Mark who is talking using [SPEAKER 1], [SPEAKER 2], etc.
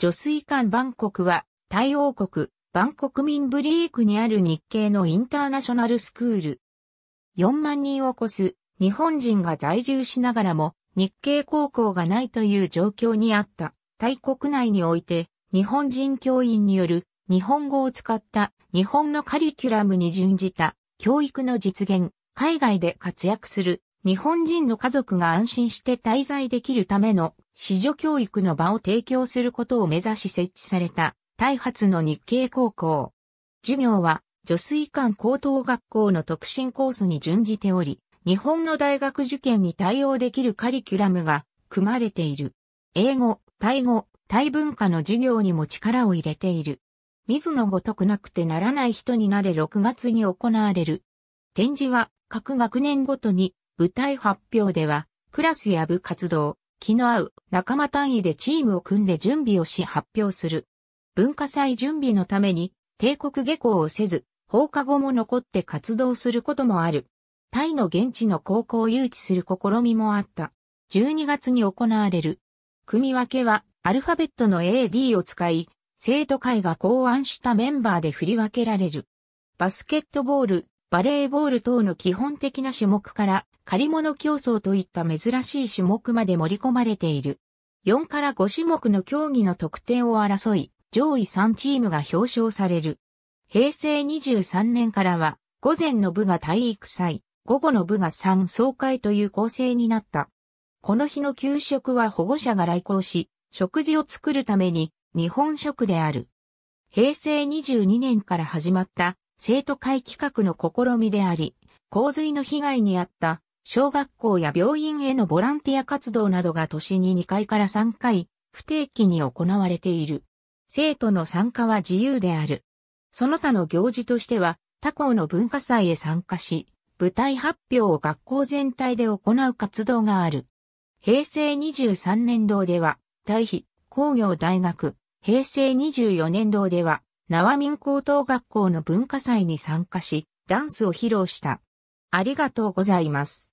[SPEAKER 1] 女水館バンコクは、タイ王国、バンコク民ブリークにある日系のインターナショナルスクール。4万人を超す日本人が在住しながらも日系高校がないという状況にあったタイ国内において日本人教員による日本語を使った日本のカリキュラムに準じた教育の実現、海外で活躍する日本人の家族が安心して滞在できるための、子女教育の場を提供することを目指し設置された、大発の日系高校。授業は、女水館高等学校の特進コースに準じており、日本の大学受験に対応できるカリキュラムが組まれている。英語、タイ語、タイ文化の授業にも力を入れている。水のごとくなくてならない人になれ6月に行われる。展示は各学年ごとに舞台発表では、クラスや部活動、気の合う仲間単位でチームを組んで準備をし発表する。文化祭準備のために帝国下校をせず、放課後も残って活動することもある。タイの現地の高校を誘致する試みもあった。12月に行われる。組み分けはアルファベットの AD を使い、生徒会が考案したメンバーで振り分けられる。バスケットボール、バレーボール等の基本的な種目から借り物競争といった珍しい種目まで盛り込まれている。4から5種目の競技の得点を争い、上位3チームが表彰される。平成23年からは、午前の部が体育祭、午後の部が3総会という構成になった。この日の給食は保護者が来校し、食事を作るために日本食である。平成22年から始まった生徒会企画の試みであり、洪水の被害に遭った小学校や病院へのボランティア活動などが年に2回から3回、不定期に行われている。生徒の参加は自由である。その他の行事としては、他校の文化祭へ参加し、舞台発表を学校全体で行う活動がある。平成23年度では、大比工業大学、平成24年度では、縄民高等学校の文化祭に参加し、ダンスを披露した。ありがとうございます。